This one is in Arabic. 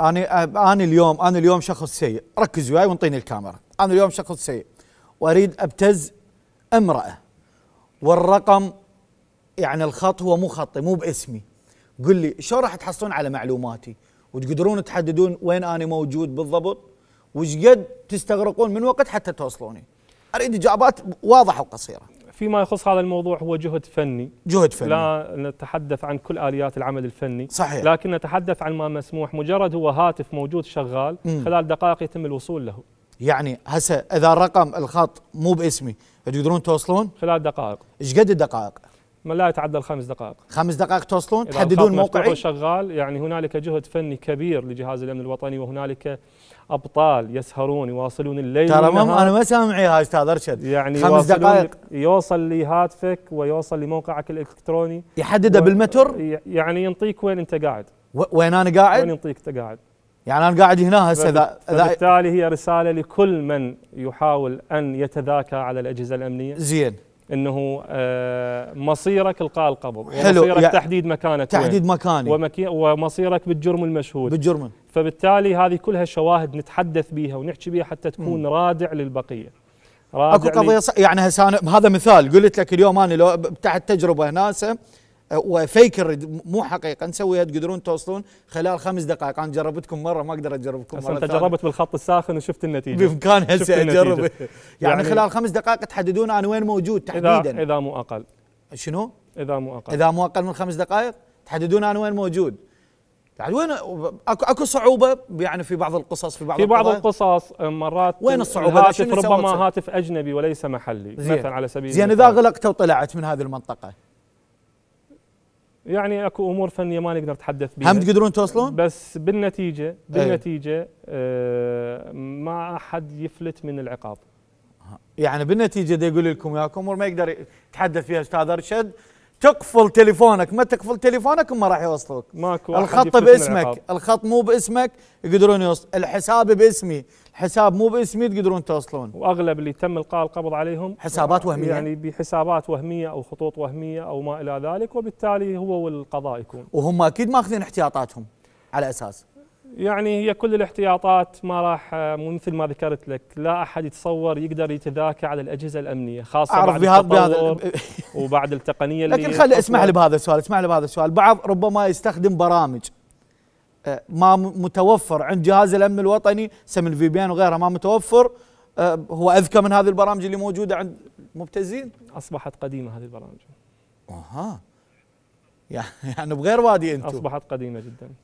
انا انا اليوم انا اليوم شخص سيء ركز وياي وانطيني الكاميرا انا اليوم شخص سيء واريد ابتز امراه والرقم يعني الخط هو مو خطي مو باسمي قل لي شو راح تحصلون على معلوماتي وتقدرون تحددون وين انا موجود بالضبط وش قد تستغرقون من وقت حتى توصلوني اريد اجابات واضحه وقصيره فيما يخص هذا الموضوع هو جهد فني جهد فني لا نتحدث عن كل آليات العمل الفني صحيح لكن نتحدث عن ما مسموح مجرد هو هاتف موجود شغال مم. خلال دقائق يتم الوصول له يعني هسه اذا الرقم الخط مو باسمي تقدرون توصلون خلال دقائق ايش قد الدقائق ما لا يتعدى الخمس دقائق خمس دقائق توصلون تحددون موقعي شغال يعني هنالك جهد فني كبير لجهاز الامن الوطني وهنالك ابطال يسهرون يواصلون الليل ترى انا ما هاي استاذ ارشد يعني خمس دقائق يوصل لهاتفك ويوصل لموقعك الالكتروني يحدده و... بالمتر يعني ينطيك وين انت قاعد و... وين انا قاعد؟ وين ينطيك انت قاعد يعني انا قاعد هنا هسه ذا... فبالتالي هي رساله لكل من يحاول ان يتذاكى على الاجهزه الامنيه زين انه آه، مصيرك القاء القبض حلو يعني ومصيرك يعني تحديد مكانك تحديد مكاني ومصيرك بالجرم المشهود بالجرم فبالتالي هذه كلها شواهد نتحدث بها ونحكي بها حتى تكون رادع للبقيه رادع اكو قضيه يعني هسه هذا مثال قلت لك اليوم انا لو تحت تجربه ناسه وفيكر مو حقيقه نسويها تقدرون توصلون خلال خمس دقائق انا جربتكم مره ما اقدر اجربكم مره انت جربت بالخط الساخن وشفت النتيجه بامكان هسه اجرب يعني, يعني خلال خمس دقائق تحددون انا وين موجود تحديدا اذا اذا مو اقل شنو؟ اذا مو اقل اذا مو اقل من خمس دقائق تحددون انا وين موجود يعني وين اكو اكو صعوبه يعني في بعض القصص في بعض في بعض القصص آه، مرات وين الصعوبه هاتف ربما هاتف اجنبي وليس محلي زين مثلا على سبيل زين اذا غلقت وطلعت من هذه المنطقه يعني اكو امور فنيه ما نقدر نتحدث بها هم تقدرون توصلون؟ بس بالنتيجه أيوه. بالنتيجه أه ما احد يفلت من العقاب يعني بالنتيجه دي يقول لكم ياكم امور ما يقدر يتحدث فيها استاذ ارشد تقفل تليفونك ما تقفل تليفونك ما راح يوصلوك ماكو الخط باسمك الخط مو باسمك يقدرون يوصل الحساب باسمي الحساب مو باسمي تقدرون توصلون واغلب اللي تم القاء القبض عليهم حسابات يعني وهميه يعني بحسابات وهميه او خطوط وهميه او ما الى ذلك وبالتالي هو والقضاء يكون وهم اكيد ماخذين احتياطاتهم على اساس يعني هي كل الاحتياطات ما راح آه، مثل ما ذكرت لك لا احد يتصور يقدر يتذاكى على الاجهزه الامنيه خاصه أعرف بعد بهذا وبعد التقنيه اللي لكن خلي اسمح لي بهذا السؤال اسمح لي بهذا السؤال بعض ربما يستخدم برامج آه، ما متوفر عند جهاز الامن الوطني سم الفي بي ان وغيرها ما متوفر آه، هو اذكى من هذه البرامج اللي موجوده عند مبتزين اصبحت قديمه هذه البرامج اها يعني بغير وادي انتم اصبحت قديمه جدا